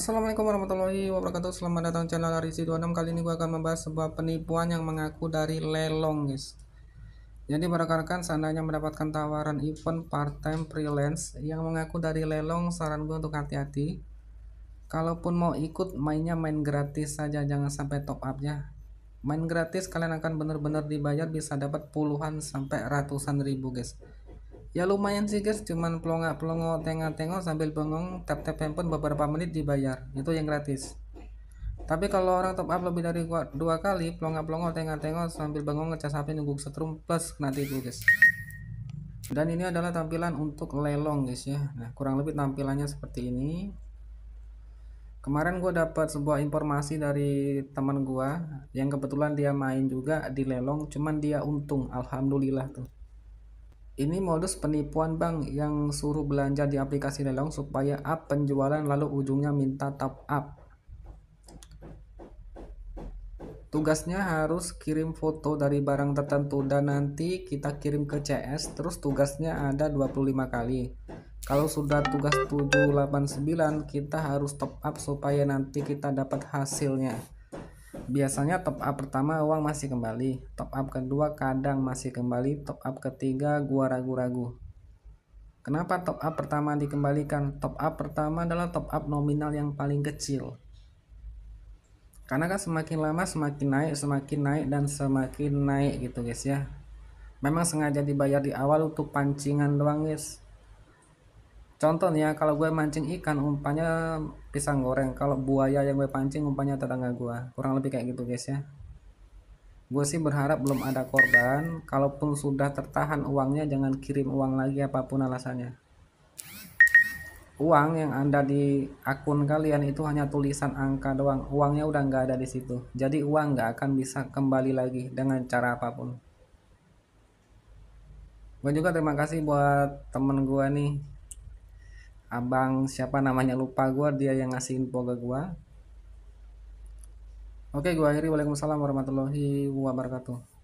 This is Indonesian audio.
Assalamualaikum warahmatullahi wabarakatuh Selamat datang channel Arisi 26 Kali ini gue akan membahas sebuah penipuan yang mengaku dari lelong guys Jadi para rekan seandainya mendapatkan tawaran event part-time freelance Yang mengaku dari lelong saran gue untuk hati-hati Kalaupun mau ikut mainnya main gratis saja Jangan sampai top up ya Main gratis kalian akan benar-benar dibayar bisa dapat puluhan sampai ratusan ribu guys ya lumayan sih guys cuman pelongo-pelongo tengah tengok sambil bengong tap-tap handphone beberapa menit dibayar itu yang gratis tapi kalau orang top up lebih dari dua kali pelongo-pelongo tengah tengok sambil bengong ngecas HP nunggu setrum plus nanti tipu guys dan ini adalah tampilan untuk lelong guys ya nah kurang lebih tampilannya seperti ini kemarin gue dapat sebuah informasi dari teman gue yang kebetulan dia main juga di lelong cuman dia untung alhamdulillah tuh ini modus penipuan bank yang suruh belanja di aplikasi lelong supaya up penjualan lalu ujungnya minta top up. Tugasnya harus kirim foto dari barang tertentu dan nanti kita kirim ke CS terus tugasnya ada 25 kali. Kalau sudah tugas 789 kita harus top up supaya nanti kita dapat hasilnya. Biasanya top up pertama uang masih kembali, top up kedua kadang masih kembali, top up ketiga gua ragu-ragu. Kenapa top up pertama dikembalikan? Top up pertama adalah top up nominal yang paling kecil. Karena kan semakin lama semakin naik, semakin naik dan semakin naik gitu guys ya. Memang sengaja dibayar di awal untuk pancingan doang guys contohnya kalau gue mancing ikan umpannya pisang goreng kalau buaya yang gue pancing umpannya tetangga gue kurang lebih kayak gitu guys ya gue sih berharap belum ada korban kalaupun sudah tertahan uangnya jangan kirim uang lagi apapun alasannya uang yang ada di akun kalian itu hanya tulisan angka doang uangnya udah nggak ada di situ jadi uang nggak akan bisa kembali lagi dengan cara apapun gue juga terima kasih buat temen gue nih abang siapa namanya lupa gue dia yang ngasih info ke gue oke gue akhiri waalaikumsalam warahmatullahi wabarakatuh